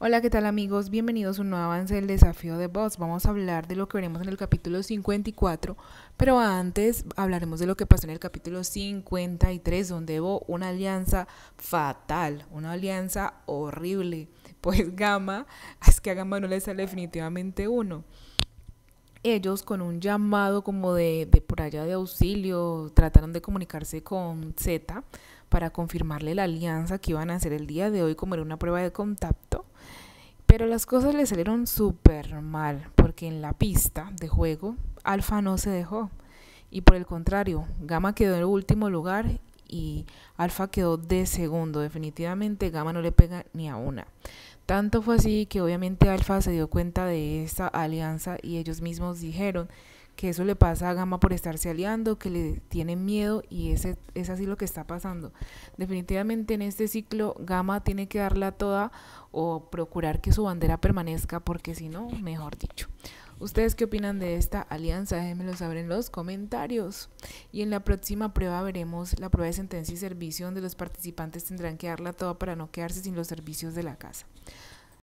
Hola, ¿qué tal amigos? Bienvenidos a un nuevo avance del desafío de Boss. Vamos a hablar de lo que veremos en el capítulo 54, pero antes hablaremos de lo que pasó en el capítulo 53, donde hubo una alianza fatal, una alianza horrible. Pues Gama, es que a Gama no le sale definitivamente uno. Ellos con un llamado como de, por allá de auxilio trataron de comunicarse con Z para confirmarle la alianza que iban a hacer el día de hoy como era una prueba de contacto pero las cosas le salieron súper mal, porque en la pista de juego Alfa no se dejó. Y por el contrario, Gama quedó en el último lugar y Alfa quedó de segundo. Definitivamente Gama no le pega ni a una. Tanto fue así que obviamente Alfa se dio cuenta de esta alianza y ellos mismos dijeron que eso le pasa a Gama por estarse aliando, que le tienen miedo y ese, es así lo que está pasando. Definitivamente en este ciclo Gama tiene que darla toda o procurar que su bandera permanezca porque si no, mejor dicho. ¿Ustedes qué opinan de esta alianza? Déjenmelo saber en los comentarios. Y en la próxima prueba veremos la prueba de sentencia y servicio donde los participantes tendrán que darla toda para no quedarse sin los servicios de la casa.